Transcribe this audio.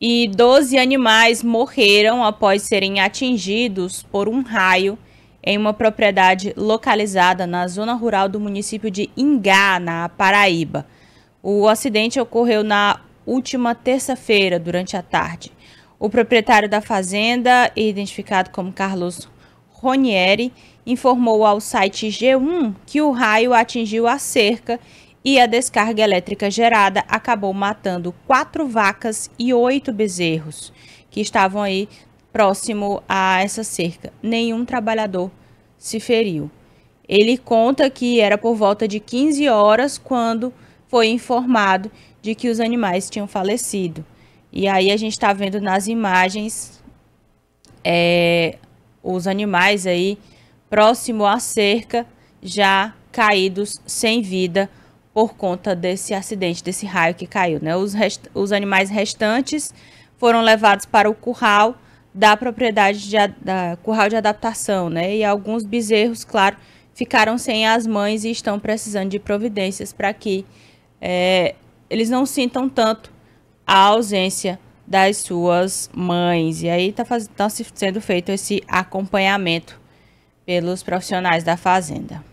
e 12 animais morreram após serem atingidos por um raio em uma propriedade localizada na zona rural do município de Ingá, na Paraíba. O acidente ocorreu na última terça-feira, durante a tarde. O proprietário da fazenda, identificado como Carlos Ronieri, informou ao site G1 que o raio atingiu a cerca e a descarga elétrica gerada acabou matando quatro vacas e oito bezerros que estavam aí próximo a essa cerca. Nenhum trabalhador se feriu. Ele conta que era por volta de 15 horas quando foi informado de que os animais tinham falecido. E aí a gente está vendo nas imagens é, os animais aí próximo à cerca já caídos sem vida por conta desse acidente, desse raio que caiu. Né? Os, rest... os animais restantes foram levados para o curral da propriedade de, da curral de adaptação, né? E alguns bezerros, claro, ficaram sem as mães e estão precisando de providências para que é, eles não sintam tanto a ausência das suas mães. E aí está tá, tá sendo feito esse acompanhamento pelos profissionais da fazenda.